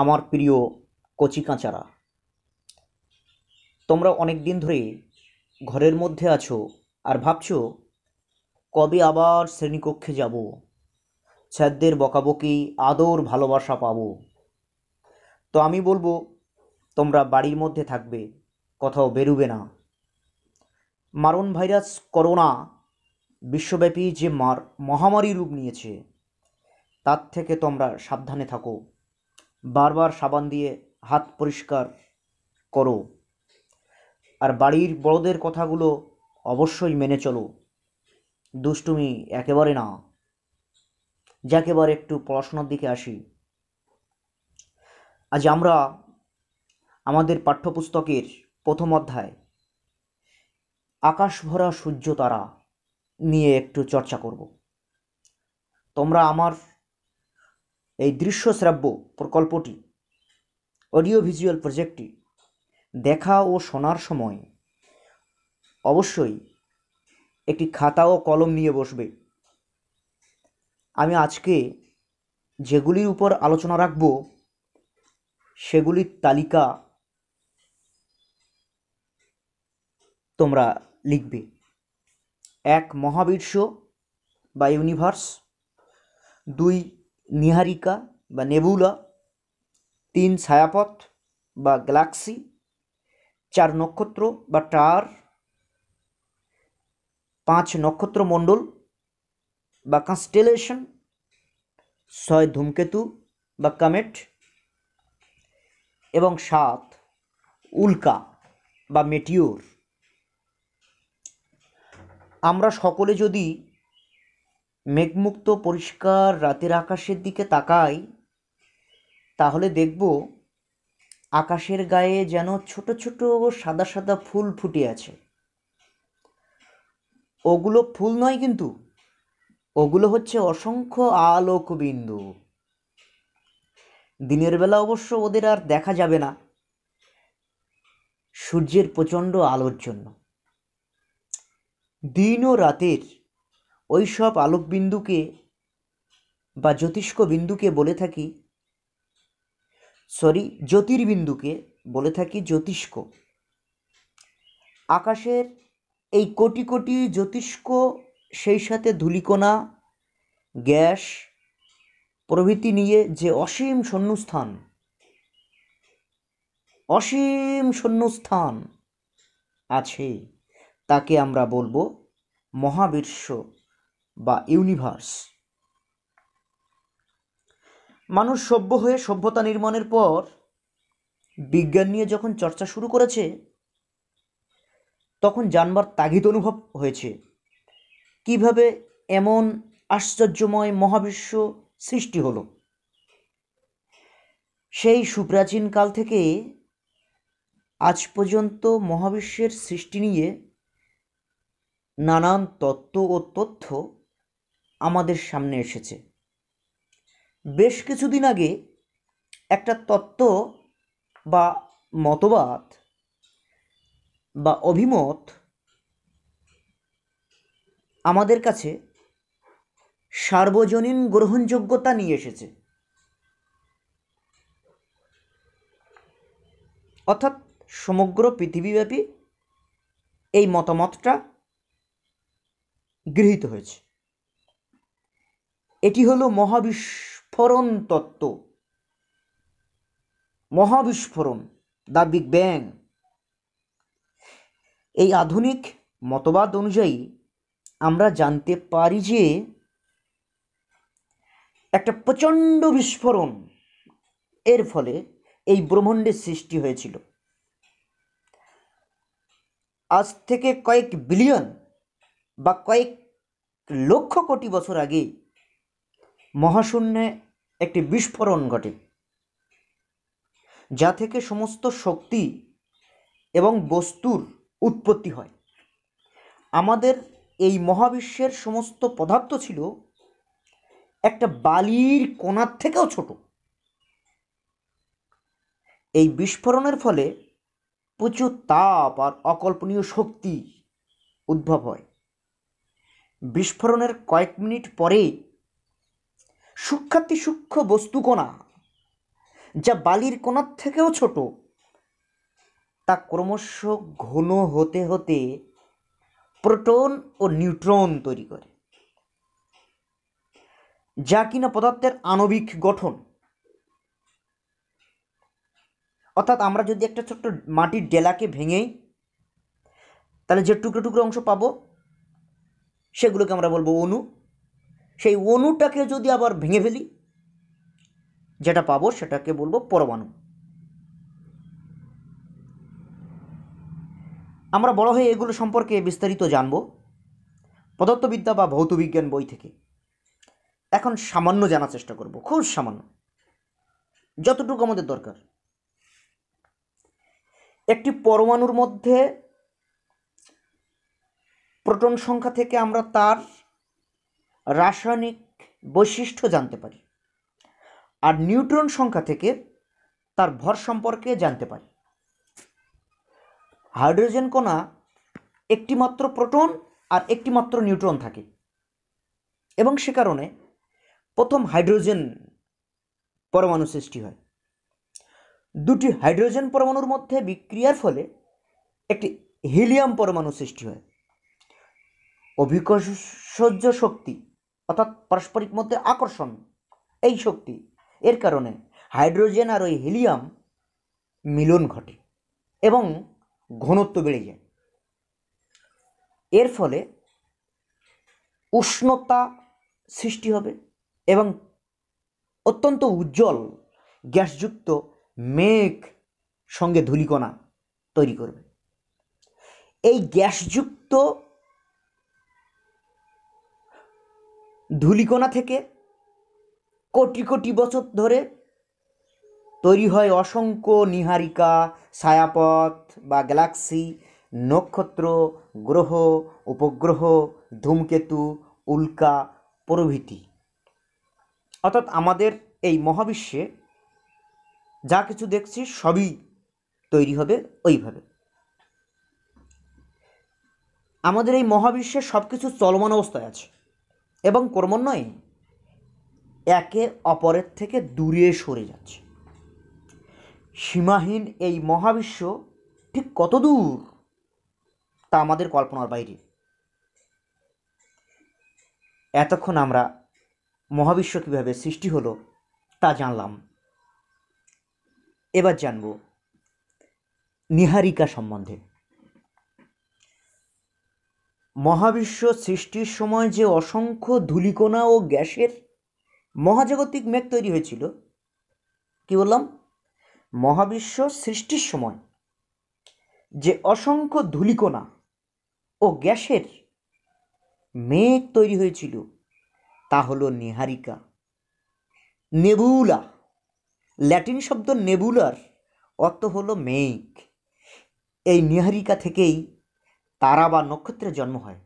আমার প্রিয় কচিকাঁচারা তোমরা অনেক দিন ধরে ঘরের মধ্যে আছো আর ভাবছো কবে আবার শ্রেণীকক্ষে যাব স্যারদের বকাবকি আদর ভালোবাসা পাবো তো আমি বলবো তোমরা বাড়ির মধ্যে থাকবে কোথাও বেরুবে না মারণ ভাইরাস করোনা বিশ্বব্যাপী যে মার মহামারী রূপ নিয়েছে তার থেকে তোমরা সাবধানে থাকো বারবার সাবান দিয়ে হাত পরিষ্কার করো আর বাড়ির বড়দের কথাগুলো অবশ্যই মেনে চলো দুষ্টুমি একেবারে না যাকেবারে একটু পড়াশোনার দিকে আসি আজ আমরা আমাদের পাঠ্যপুস্তকের প্রথম অধ্যায় আকাশ ভরা সূর্য তারা নিয়ে একটু চর্চা করব তোমরা আমার এই দৃশ্য শ্রাব্য প্রকল্পটি অডিও ভিজুয়াল প্রজেক্টটি দেখা ও শোনার সময় অবশ্যই একটি খাতা ও কলম নিয়ে বসবে আমি আজকে যেগুলির উপর আলোচনা রাখব সেগুলির তালিকা তোমরা লিখবে এক মহাবিশ্ব বা ইউনিভার্স দুই নিহারিকা বা নেবুলা তিন ছায়াপথ বা গ্যালাক্সি চার নক্ষত্র বা টার পাঁচ নক্ষত্রমণ্ডল বা কনস্টেলেশন ছয় ধূমকেতু বা কমেট এবং সাত উল্কা বা মেটিওর আমরা সকলে যদি মেঘমুক্ত পরিষ্কার রাতের আকাশের দিকে তাকাই তাহলে দেখব আকাশের গায়ে যেন ছোট ছোট সাদা সাদা ফুল ফুটে আছে ওগুলো ফুল নয় কিন্তু ওগুলো হচ্ছে অসংখ্য আলোকবিন্দু দিনের বেলা অবশ্য ওদের আর দেখা যাবে না সূর্যের প্রচণ্ড আলোর জন্য দিন ও রাতের ওই সব আলোকবিন্দুকে বা জ্যোতিষ্ক বিন্দুকে বলে থাকি সরি জ্যোতির্বিন্দুকে বলে থাকি জ্যোতিষ্ক আকাশের এই কোটি কোটি জ্যোতিষ্ক সেই সাথে ধুলিকোনা গ্যাস প্রভৃতি নিয়ে যে অসীম শূন্যস্থান অসীম শূন্যস্থান আছে তাকে আমরা বলবো মহাবিশ্ব বা ইউনিভার্স মানুষ সভ্য হয়ে সভ্যতা নির্মাণের পর বিজ্ঞান নিয়ে যখন চর্চা শুরু করেছে তখন জানবার তাগিদ অনুভব হয়েছে কিভাবে এমন আশ্চর্যময় মহাবিশ্ব সৃষ্টি হলো সেই সুপ্রাচীন কাল থেকে আজ পর্যন্ত মহাবিশ্বের সৃষ্টি নিয়ে নানান তত্ত্ব ও তথ্য আমাদের সামনে এসেছে বেশ কিছুদিন আগে একটা তত্ত্ব বা মতবাদ বা অভিমত আমাদের কাছে সার্বজনীন গ্রহণযোগ্যতা নিয়ে এসেছে অর্থাৎ সমগ্র পৃথিবীব্যাপী এই মতামতটা গৃহীত হয়েছে এটি হল মহাবিস্ফোরণ তত্ত্ব মহাবিস্ফোরণ দ্য বিগ ব্যাং এই আধুনিক মতবাদ অনুযায়ী আমরা জানতে পারি যে একটা প্রচণ্ড বিস্ফোরণ এর ফলে এই ব্রহ্মাণ্ডের সৃষ্টি হয়েছিল আজ থেকে কয়েক বিলিয়ন বা কয়েক লক্ষ কোটি বছর আগে মহাশূন্যে একটি বিস্ফোরণ ঘটে যা থেকে সমস্ত শক্তি এবং বস্তুর উৎপত্তি হয় আমাদের এই মহাবিশ্বের সমস্ত পদার্থ ছিল একটা বালির কোনার থেকেও ছোট এই বিস্ফোরণের ফলে প্রচুর তাপ আর অকল্পনীয় শক্তি উদ্ভব হয় বিস্ফোরণের কয়েক মিনিট পরেই সূক্ষাতি সূক্ষ্ম বস্তুকণা যা বালির কোণার থেকেও ছোট তা ক্রমশ ঘন হতে হতে প্রোটন ও নিউট্রন তৈরি করে যা কিনা পদার্থের আণবিক গঠন অর্থাৎ আমরা যদি একটা ছোট্ট মাটির ডেলাকে ভেঙে তাহলে যে টুকরো টুকরো অংশ পাবো সেগুলোকে আমরা বলবো অনু সেই অণুটাকে যদি আবার ভেঙে ফেলি যেটা পাবো সেটাকে বলবো পরমাণু আমরা বড় হয়ে এগুলো সম্পর্কে বিস্তারিত জানব পদার্থবিদ্যা বা ভৌতবিজ্ঞান বই থেকে এখন সামান্য জানার চেষ্টা করব খুব সামান্য যতটুকু আমাদের দরকার একটি পরমাণুর মধ্যে প্রোটন সংখ্যা থেকে আমরা তার রাসায়নিক বৈশিষ্ট্য জানতে পারি আর নিউট্রন সংখ্যা থেকে তার ভর সম্পর্কে জানতে পারি হাইড্রোজেন কণা একটিমাত্র প্রোটন আর একটিমাত্র নিউট্রন থাকে এবং সে কারণে প্রথম হাইড্রোজেন পরমাণু সৃষ্টি হয় দুটি হাইড্রোজেন পরমাণুর মধ্যে বিক্রিয়ার ফলে একটি হিলিয়াম পরমাণু সৃষ্টি হয় অভিকর্ষজ শক্তি অর্থাৎ পারস্পরিক মধ্যে আকর্ষণ এই শক্তি এর কারণে হাইড্রোজেন আর ওই হিলিয়াম মিলন ঘটে এবং ঘনত্ব বেড়ে যায় এর ফলে উষ্ণতা সৃষ্টি হবে এবং অত্যন্ত উজ্জ্বল গ্যাসযুক্ত মেঘ সঙ্গে ধূলিকণা তৈরি করবে এই গ্যাসযুক্ত ধুলিকোনা থেকে কোটি কোটি বছর ধরে তৈরি হয় অসংখ্য নিহারিকা ছায়াপথ বা গ্যালাক্সি নক্ষত্র গ্রহ উপগ্রহ ধূমকেতু উল্কা প্রভৃতি অর্থাৎ আমাদের এই মহাবিশ্বে যা কিছু দেখছি সবই তৈরি হবে ওইভাবে আমাদের এই মহাবিশ্বে সব কিছু চলমান অবস্থায় আছে এবং ক্রমান্বয়ে একে অপরের থেকে দূরে সরে যাচ্ছে সীমাহীন এই মহাবিশ্ব ঠিক কত দূর তা আমাদের কল্পনার বাইরে এতক্ষণ আমরা মহাবিশ্ব কীভাবে সৃষ্টি হলো তা জানলাম এবার জানব নিহারিকা সম্বন্ধে মহাবিশ্ব সৃষ্টির সময় যে অসংখ্য ধূলিকণা ও গ্যাসের মহাজাগতিক মেঘ তৈরি হয়েছিল কি বললাম মহাবিশ্ব সৃষ্টির সময় যে অসংখ্য ধূলিকণা ও গ্যাসের মেঘ তৈরি হয়েছিল তা হলো নিহারিকা নেবুলা ল্যাটিন শব্দ নেবুলার অর্থ হলো মেঘ এই নিহারিকা থেকেই তারা বা নক্ষত্রের জন্ম হয়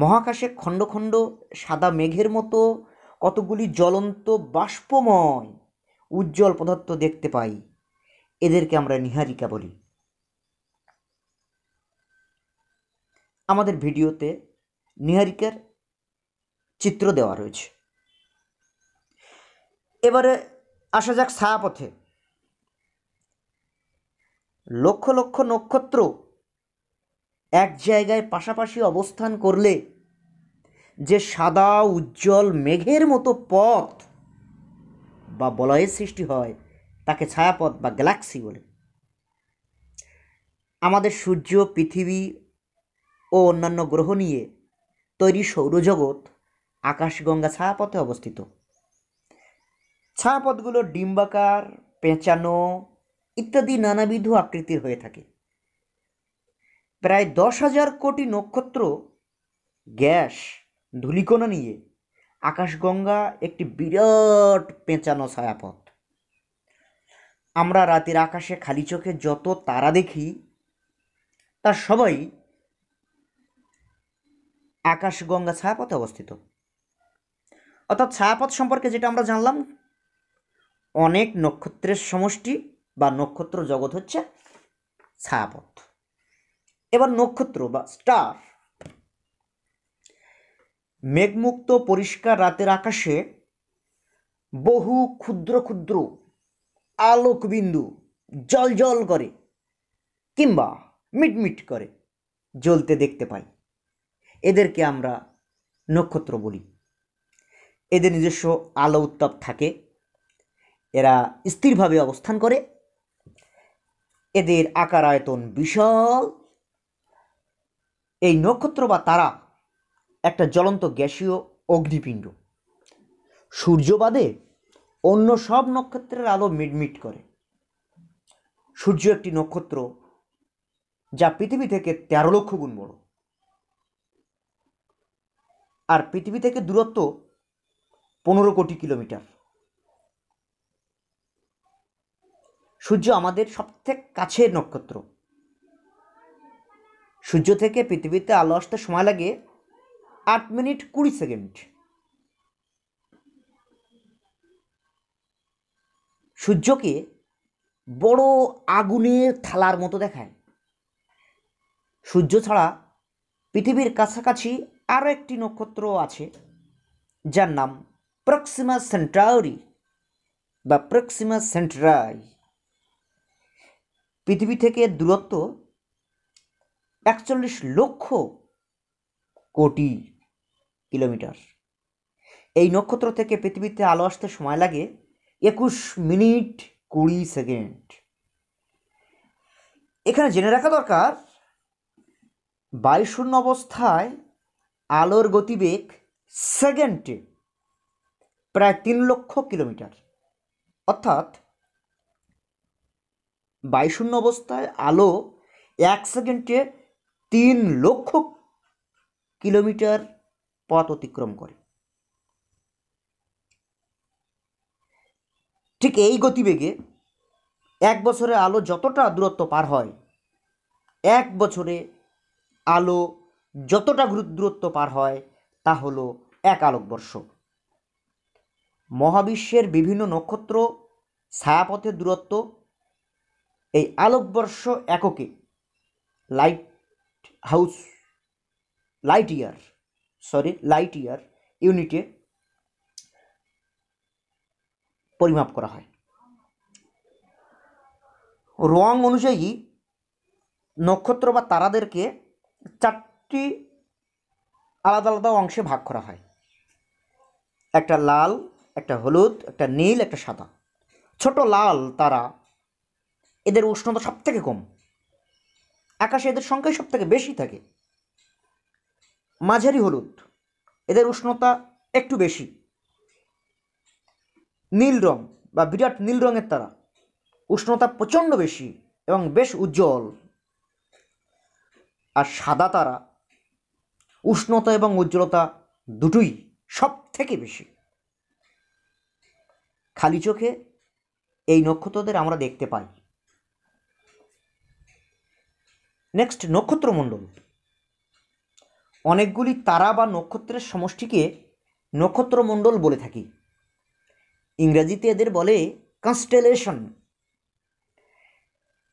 মহাকাশে খণ্ড খণ্ড সাদা মেঘের মতো কতগুলি জ্বলন্ত বাষ্পময় উজ্জ্বল পদার্থ দেখতে পাই এদেরকে আমরা নিহারিকা বলি আমাদের ভিডিওতে নিহারিকার চিত্র দেওয়া রয়েছে এবারে আসা যাক ছায়াপথে লক্ষ লক্ষ নক্ষত্র এক জায়গায় পাশাপাশি অবস্থান করলে যে সাদা উজ্জ্বল মেঘের মতো পথ বা বলয়ের সৃষ্টি হয় তাকে ছায়াপথ বা গ্যালাক্সি বলে আমাদের সূর্য পৃথিবী ও অন্যান্য গ্রহ নিয়ে তৈরি সৌরজগৎ আকাশগঙ্গা ছায়াপথে অবস্থিত ছায়াপথগুলো ডিম্বাকার পেঁচানো ইত্যাদি নানাবিধ আকৃতির হয়ে থাকে প্রায় দশ হাজার কোটি নক্ষত্র গ্যাস ধূলিকণা নিয়ে আকাশগঙ্গা একটি বিরাট পেঁচানো ছায়াপথ আমরা রাতের আকাশে খালি চোখে যত তারা দেখি তার সবাই আকাশগঙ্গা ছায়াপথে অবস্থিত অর্থাৎ ছায়াপথ সম্পর্কে যেটা আমরা জানলাম অনেক নক্ষত্রের সমষ্টি বা নক্ষত্র জগৎ হচ্ছে ছায়াপথ এবার নক্ষত্র বা স্টার মেঘমুক্ত পরিষ্কার রাতের আকাশে বহু ক্ষুদ্র ক্ষুদ্র আলোকবিন্দু জল জল করে কিংবা মিটমিট করে জ্বলতে দেখতে পাই এদেরকে আমরা নক্ষত্র বলি এদের নিজস্ব আলো উত্তাপ থাকে এরা স্থিরভাবে অবস্থান করে এদের আকার আয়তন বিশাল এই নক্ষত্র বা তারা একটা জ্বলন্ত গ্যাসীয় অগ্নিপিণ্ড সূর্য বাদে অন্য সব নক্ষত্রের আলো মিটমিট করে সূর্য একটি নক্ষত্র যা পৃথিবী থেকে তেরো লক্ষ গুণ বড় আর পৃথিবী থেকে দূরত্ব পনেরো কোটি কিলোমিটার সূর্য আমাদের সবথেকে কাছের নক্ষত্র সূর্য থেকে পৃথিবীতে আলো আসতে সময় লাগে আট মিনিট কুড়ি সেকেন্ড সূর্যকে বড় আগুনের থালার মতো দেখায় সূর্য ছাড়া পৃথিবীর কাছাকাছি আরও একটি নক্ষত্র আছে যার নাম প্রক্সিমা সেন্টাউরি বা প্রক্সিমা সেন্ট্রাই পৃথিবী থেকে দূরত্ব একচল্লিশ লক্ষ কোটি কিলোমিটার এই নক্ষত্র থেকে পৃথিবীতে আলো আসতে সময় লাগে একুশ মিনিট কুড়ি সেকেন্ড এখানে জেনে রাখা দরকার বায়ুশূন্য অবস্থায় আলোর গতিবেগ সেকেন্ডে প্রায় তিন লক্ষ কিলোমিটার অর্থাৎ বায়ুশূন্য অবস্থায় আলো এক সেকেন্ডে তিন লক্ষ কিলোমিটার পথ অতিক্রম করে ঠিক এই গতিবেগে এক বছরে আলো যতটা দূরত্ব পার হয় এক বছরে আলো যতটা দূরত্ব পার হয় তা হলো এক আলোকবর্ষ মহাবিশ্বের বিভিন্ন নক্ষত্র ছায়াপথের দূরত্ব এই আলোকবর্ষ এককে light house light year sorry light year ইউনিটে পরিমাপ করা হয় রং অনুযায়ী নক্ষত্র বা তারাদেরকে চারটি আলাদা আলাদা অংশে ভাগ করা হয় একটা লাল একটা হলুদ একটা নীল একটা সাদা ছোট লাল তারা এদের উষ্ণতা সবথেকে কম আকাশে এদের সংখ্যাই সব থেকে বেশি থাকে মাঝারি হলুদ এদের উষ্ণতা একটু বেশি নীল রং বা বিরাট নীল রঙের তারা উষ্ণতা প্রচণ্ড বেশি এবং বেশ উজ্জ্বল আর সাদা তারা উষ্ণতা এবং উজ্জ্বলতা দুটোই সব থেকে বেশি খালি চোখে এই নক্ষত্রদের আমরা দেখতে পাই নেক্সট নক্ষত্রমণ্ডল অনেকগুলি তারা বা নক্ষত্রের সমষ্টিকে নক্ষত্রমণ্ডল বলে থাকি ইংরাজিতে এদের বলে কনস্টেলেশন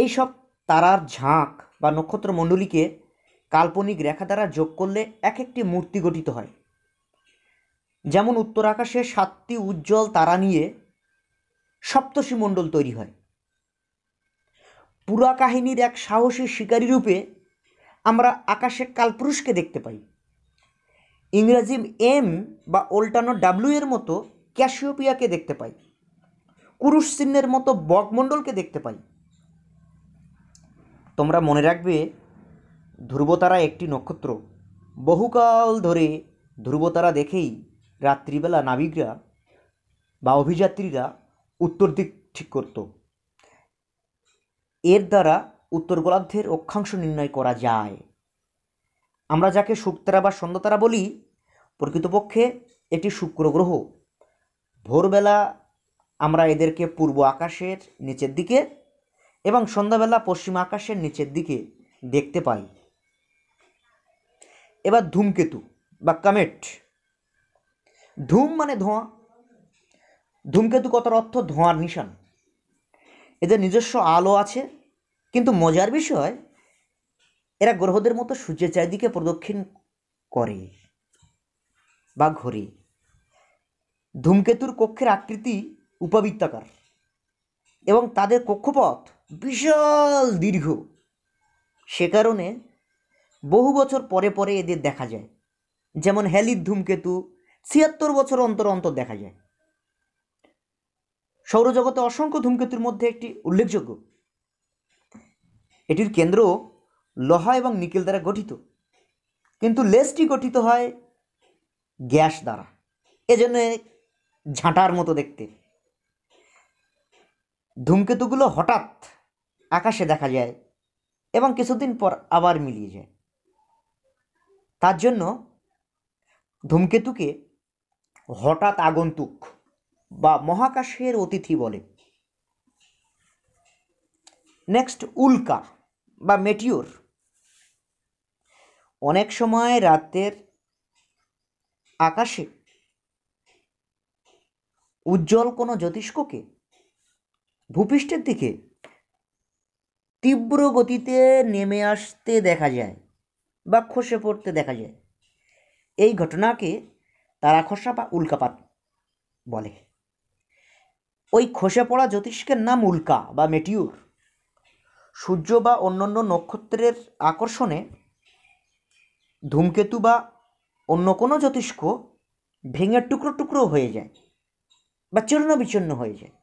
এইসব তারার ঝাঁক বা নক্ষত্রমণ্ডলীকে কাল্পনিক রেখা দ্বারা যোগ করলে এক একটি মূর্তি গঠিত হয় যেমন উত্তর আকাশে সাতটি উজ্জ্বল তারা নিয়ে মণ্ডল তৈরি হয় পুরা কাহিনীর এক সাহসী শিকারী রূপে আমরা আকাশে কালপুরুষকে দেখতে পাই ইংরাজি এম বা ওল্টানো ডাব্লিউ এর মতো ক্যাশিওপিয়াকে দেখতে পাই কুরুশ চিহ্নের মতো বকমণ্ডলকে দেখতে পাই তোমরা মনে রাখবে ধ্রুবতারা একটি নক্ষত্র বহুকাল ধরে ধ্রুবতারা দেখেই রাত্রিবেলা নাবিকরা বা অভিযাত্রীরা উত্তর দিক ঠিক করতো এর দ্বারা উত্তর গোলার্ধের অক্ষাংশ নির্ণয় করা যায় আমরা যাকে শুক্তারা বা সন্ধ্যাতারা বলি প্রকৃতপক্ষে এটি শুক্র গ্রহ ভোরবেলা আমরা এদেরকে পূর্ব আকাশের নিচের দিকে এবং সন্ধ্যাবেলা পশ্চিম আকাশের নিচের দিকে দেখতে পাই এবার ধূমকেতু বা কামেট ধূম মানে ধোঁয়া ধূমকেতু কথার অর্থ ধোঁয়ার নিশান এদের নিজস্ব আলো আছে কিন্তু মজার বিষয় এরা গ্রহদের মতো সূর্যের চারিদিকে প্রদক্ষিণ করে বা ঘোরে ধূমকেতুর কক্ষের আকৃতি উপবৃত্তাকার এবং তাদের কক্ষপথ বিশাল দীর্ঘ সে কারণে বহু বছর পরে পরে এদের দেখা যায় যেমন হ্যালির ধূমকেতু ছিয়াত্তর বছর অন্তর অন্তর দেখা যায় সৌরজগতে অসংখ্য ধূমকেতুর মধ্যে একটি উল্লেখযোগ্য এটির কেন্দ্র লোহা এবং নিকেল দ্বারা গঠিত কিন্তু লেসটি গঠিত হয় গ্যাস দ্বারা এজন্য ঝাঁটার মতো দেখতে ধূমকেতুগুলো হঠাৎ আকাশে দেখা যায় এবং কিছুদিন পর আবার মিলিয়ে যায় তার জন্য ধূমকেতুকে হঠাৎ আগন্তুক বা মহাকাশের অতিথি বলে নেক্সট উল্কা বা মেটিওর অনেক সময় রাতের আকাশে উজ্জ্বল কোনো জ্যোতিষ্ককে ভূপৃষ্ঠের দিকে তীব্র গতিতে নেমে আসতে দেখা যায় বা খসে পড়তে দেখা যায় এই ঘটনাকে তারা খসা বা উল্কাপাত বলে ওই খসে পড়া জ্যোতিষ্কের নাম উল্কা বা মেটিউর সূর্য বা অন্যান্য নক্ষত্রের আকর্ষণে ধূমকেতু বা অন্য কোনো জ্যোতিষ্ক ভেঙে টুকরো টুকরো হয়ে যায় বা চূর্ণ বিচূর্ণ হয়ে যায়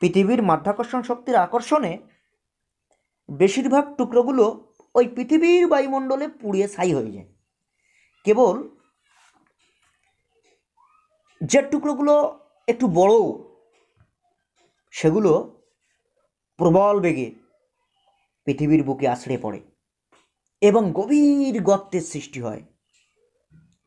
পৃথিবীর মাধ্যাকর্ষণ শক্তির আকর্ষণে বেশিরভাগ টুকরোগুলো ওই পৃথিবীর বায়ুমণ্ডলে পুড়িয়ে ছাই হয়ে যায় কেবল যে টুকরোগুলো একটু বড় সেগুলো প্রবল বেগে পৃথিবীর বুকে আছড়ে পড়ে এবং গভীর গর্তের সৃষ্টি হয়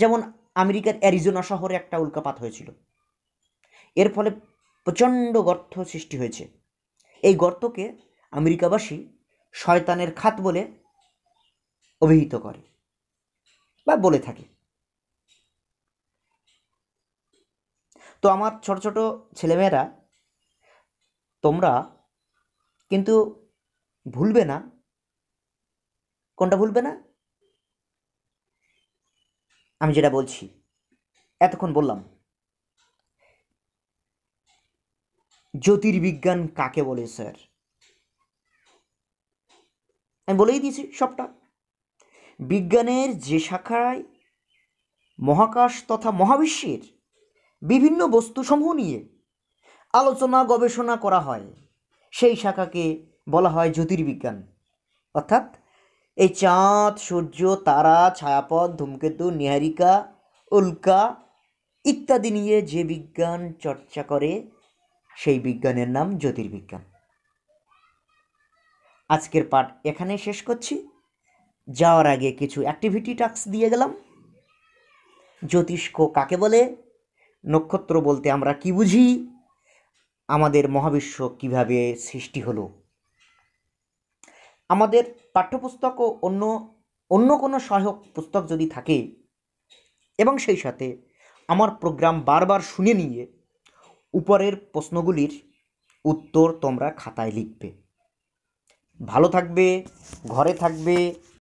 যেমন আমেরিকার অ্যারিজোনা শহরে একটা উল্কাপাত হয়েছিল এর ফলে প্রচণ্ড গর্ত সৃষ্টি হয়েছে এই গর্তকে আমেরিকাবাসী শয়তানের খাত বলে অভিহিত করে বা বলে থাকে তো আমার ছোট ছোট ছেলেমেয়েরা তোমরা কিন্তু ভুলবে না কোনটা ভুলবে না আমি যেটা বলছি এতক্ষণ বললাম জ্যোতির্বিজ্ঞান কাকে বলে স্যার আমি বলেই দিয়েছি সবটা বিজ্ঞানের যে শাখায় মহাকাশ তথা মহাবিশ্বের বিভিন্ন বস্তুসমূহ নিয়ে আলোচনা গবেষণা করা হয় সেই শাখাকে বলা হয় জ্যোতির্বিজ্ঞান অর্থাৎ এই চাঁদ সূর্য তারা ছায়াপথ ধূমকেতু নিহারিকা উল্কা ইত্যাদি নিয়ে যে বিজ্ঞান চর্চা করে সেই বিজ্ঞানের নাম জ্যোতির্বিজ্ঞান আজকের পাঠ এখানে শেষ করছি যাওয়ার আগে কিছু অ্যাক্টিভিটি টাস্ক দিয়ে গেলাম জ্যোতিষ্ক কাকে বলে নক্ষত্র বলতে আমরা কি বুঝি আমাদের মহাবিশ্ব কিভাবে সৃষ্টি হলো আমাদের পাঠ্যপুস্তক ও অন্য অন্য কোনো সহায়ক পুস্তক যদি থাকে এবং সেই সাথে আমার প্রোগ্রাম বারবার শুনে নিয়ে উপরের প্রশ্নগুলির উত্তর তোমরা খাতায় লিখবে ভালো থাকবে ঘরে থাকবে